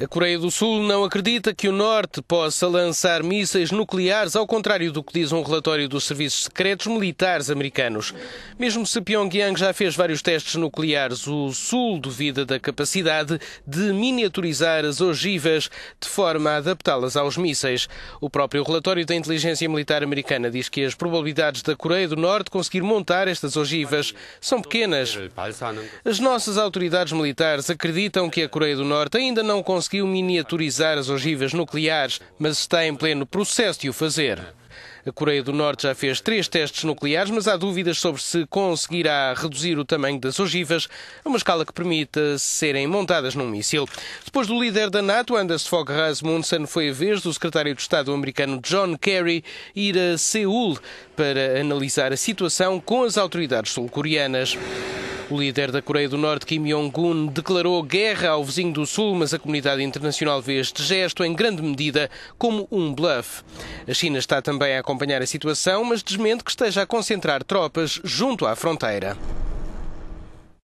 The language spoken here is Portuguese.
A Coreia do Sul não acredita que o Norte possa lançar mísseis nucleares, ao contrário do que diz um relatório dos serviços secretos militares americanos. Mesmo se Pyongyang já fez vários testes nucleares, o Sul duvida da capacidade de miniaturizar as ogivas de forma a adaptá-las aos mísseis. O próprio relatório da inteligência militar americana diz que as probabilidades da Coreia do Norte conseguir montar estas ogivas são pequenas. As nossas autoridades militares acreditam que a Coreia do Norte ainda não consegue conseguiu miniaturizar as ogivas nucleares, mas está em pleno processo de o fazer. A Coreia do Norte já fez três testes nucleares, mas há dúvidas sobre se conseguirá reduzir o tamanho das ogivas a uma escala que permita serem montadas num míssil. Depois do líder da NATO, Anders Fogh Rasmussen, foi a vez do secretário de Estado americano John Kerry ir a Seul para analisar a situação com as autoridades sul-coreanas. O líder da Coreia do Norte, Kim Jong-un, declarou guerra ao vizinho do Sul, mas a comunidade internacional vê este gesto, em grande medida, como um bluff. A China está também a acompanhar a situação, mas desmente que esteja a concentrar tropas junto à fronteira.